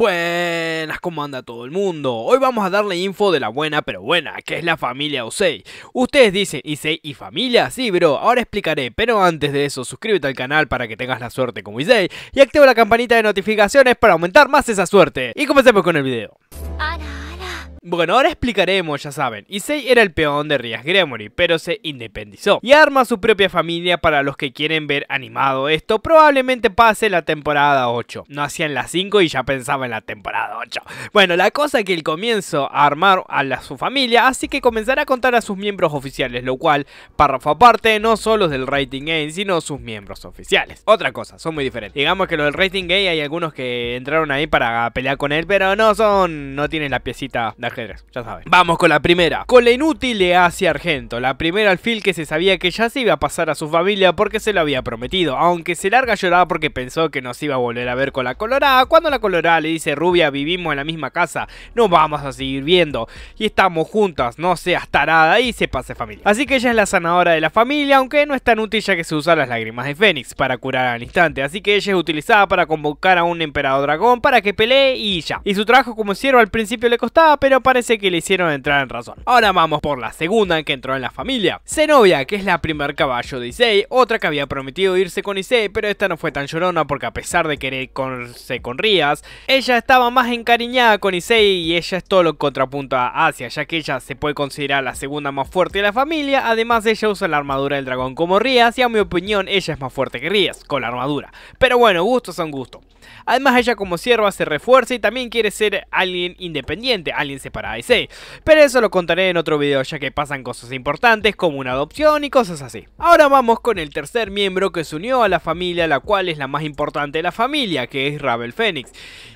Buenas, ¿cómo anda todo el mundo? Hoy vamos a darle info de la buena pero buena, que es la familia Osei. Ustedes dicen, ¿Isei y familia? Sí, bro, ahora explicaré, pero antes de eso suscríbete al canal para que tengas la suerte como Isei y activa la campanita de notificaciones para aumentar más esa suerte. Y comencemos con el video. Bueno, ahora explicaremos, ya saben, Issei era el peón de Rías Gremory, pero se independizó y arma su propia familia para los que quieren ver animado esto, probablemente pase la temporada 8. No hacían la 5 y ya pensaba en la temporada 8. Bueno, la cosa es que él comienzo a armar a, su familia, así que comenzará a contar a sus miembros oficiales, lo cual, párrafo aparte, no solo del rating game, sino sus miembros oficiales. Otra cosa, son muy diferentes. Digamos que los del rating gay hay algunos que entraron ahí para pelear con él, pero no son, no tienen la piecita de ya sabes. Vamos con la primera. Con la inútil le hace Argento, la primera alfil que se sabía que ya se iba a pasar a su familia porque se lo había prometido, aunque se larga lloraba porque pensó que nos iba a volver a ver con la colorada, cuando la colorada le dice, rubia, vivimos en la misma casa, no vamos a seguir viendo, y estamos juntas, no seas tarada, y se pase familia. Así que ella es la sanadora de la familia, aunque no es tan útil ya que se usan las lágrimas de Fénix para curar al instante, así que ella es utilizada para convocar a un emperador dragón para que pelee y ya. Y su trabajo como siervo al principio le costaba, pero parece que le hicieron entrar en razón. Ahora vamos por la segunda que entró en la familia. Zenobia, que es la primer caballo de Issei, otra que había prometido irse con Issei, pero esta no fue tan llorona porque a pesar de querer irse con Rías, ella estaba más encariñada con Issei y ella es todo lo contrapunto a Asia, ya que ella se puede considerar la segunda más fuerte de la familia, además ella usa la armadura del dragón como Rías y a mi opinión ella es más fuerte que Rías con la armadura. Pero bueno, gustos son gustos. Además ella como sierva se refuerza y también quiere ser alguien independiente, alguien se para IC, Pero eso lo contaré en otro video ya que pasan cosas importantes como una adopción y cosas así. Ahora vamos con el tercer miembro que se unió a la familia, la cual es la más importante de la familia, que es Ravel Fénix.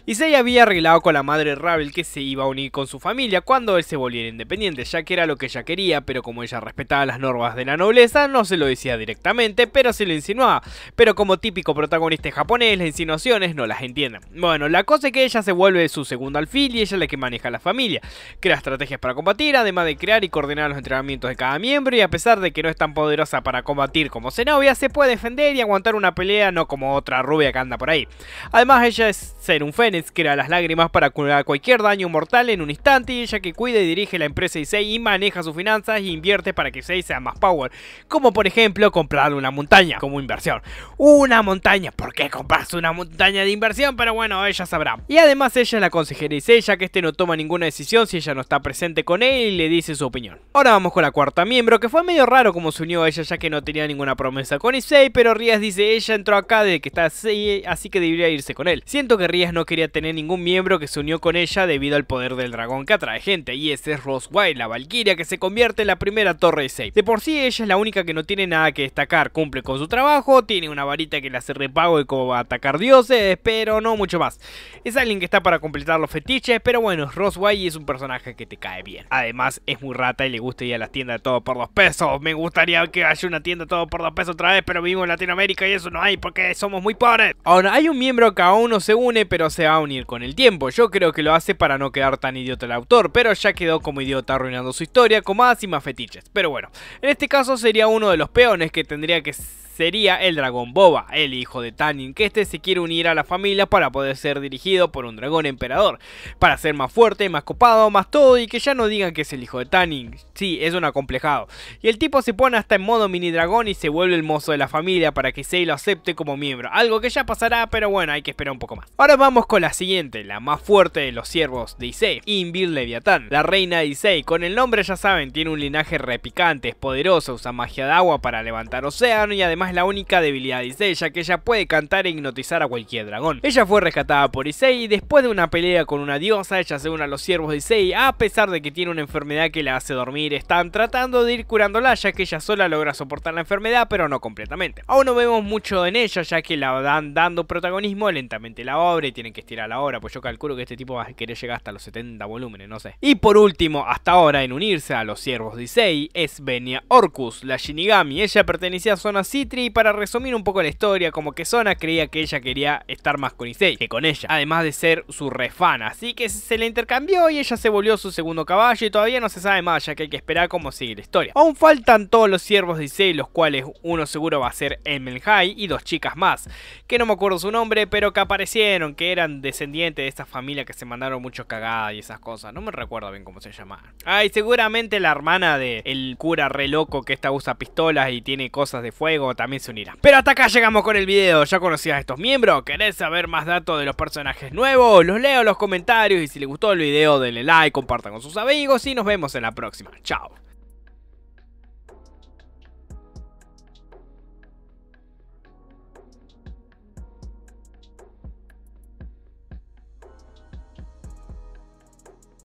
Y se había arreglado con la madre Ravel que se iba a unir con su familia cuando él se volviera independiente, ya que era lo que ella quería, pero como ella respetaba las normas de la nobleza, no se lo decía directamente, pero se lo insinuaba. Pero como típico protagonista japonés, las insinuaciones no las entienden. Bueno, la cosa es que ella se vuelve su segundo alfil y ella es la que maneja la familia crea estrategias para combatir, además de crear y coordinar los entrenamientos de cada miembro, y a pesar de que no es tan poderosa para combatir como Zenobia, se puede defender y aguantar una pelea no como otra rubia que anda por ahí. Además, ella es ser un fénix, crea las lágrimas para curar cualquier daño mortal en un instante, y ella que cuida y dirige la empresa Issei y maneja sus finanzas e invierte para que Issei sea más power, como por ejemplo comprar una montaña como inversión. Una montaña, ¿por qué una montaña de inversión? Pero bueno, ella sabrá. Y además ella es la consejera Issei, ya que este no toma ninguna decisión si ella no está presente con él y le dice su opinión. Ahora vamos con la cuarta miembro, que fue medio raro como se unió a ella ya que no tenía ninguna promesa con Issei, pero Rías dice ella entró acá desde que está así, así que debería irse con él. Siento que Rías no quería tener ningún miembro que se unió con ella debido al poder del dragón que atrae gente, y ese es Rose White, la valquiria que se convierte en la primera torre Issei. De por sí ella es la única que no tiene nada que destacar, cumple con su trabajo, tiene una varita que le hace repago y cómo va a atacar dioses, pero no mucho más. Es alguien que está para completar los fetiches, pero bueno, Rose White es un personaje que te cae bien. Además, es muy rata y le gusta ir a las tiendas todo por dos pesos. Me gustaría que haya una tienda todo por dos pesos otra vez, pero vivimos en Latinoamérica y eso no hay porque somos muy pobres. Ahora, hay un miembro que aún no se une, pero se va a unir con el tiempo. Yo creo que lo hace para no quedar tan idiota el autor, pero ya quedó como idiota arruinando su historia con más y más fetiches. Pero bueno, en este caso sería uno de los peones que tendría que sería el dragón Boba, el hijo de Tannin que este se quiere unir a la familia para poder ser dirigido por un dragón emperador, para ser más fuerte, más copado, más todo y que ya no digan que es el hijo de Tanning. sí, es un acomplejado. Y el tipo se pone hasta en modo mini dragón y se vuelve el mozo de la familia para que Sei lo acepte como miembro, algo que ya pasará, pero bueno, hay que esperar un poco más. Ahora vamos con la siguiente, la más fuerte de los siervos de Issei, Invir Leviatán, la reina de Issei, con el nombre ya saben, tiene un linaje repicante, es poderoso, usa magia de agua para levantar océano y además es la única debilidad, Issei ya que ella puede cantar e hipnotizar a cualquier dragón. Ella fue rescatada por Issei y después de una pelea con una diosa, ella se une a los siervos de Issei, a pesar de que tiene una enfermedad que la hace dormir, están tratando de ir curándola ya que ella sola logra soportar la enfermedad, pero no completamente. Aún no vemos mucho en ella, ya que la dan dando protagonismo lentamente la obra y tienen que estirar la obra, pues yo calculo que este tipo va a querer llegar hasta los 70 volúmenes, no sé. Y por último, hasta ahora en unirse a los siervos de Issei, es Venia Orcus, la Shinigami. Ella pertenecía a Zona City y para resumir un poco la historia, como que Sona creía que ella quería estar más con Issei que con ella, además de ser su refan, así que se le intercambió y ella se volvió su segundo caballo y todavía no se sabe más ya que hay que esperar cómo sigue la historia. Aún faltan todos los siervos de Issei, los cuales uno seguro va a ser Emel y dos chicas más, que no me acuerdo su nombre, pero que aparecieron, que eran descendientes de esta familia que se mandaron mucho cagada y esas cosas, no me recuerdo bien cómo se llamaban. Ay, seguramente la hermana de el cura re loco que esta usa pistolas y tiene cosas de fuego, también se unirá. Pero hasta acá llegamos con el video, ya conocías a estos miembros, ¿querés saber más datos de los personajes nuevos? Los leo en los comentarios y si les gustó el video denle like, compartan con sus amigos y nos vemos en la próxima. Chao.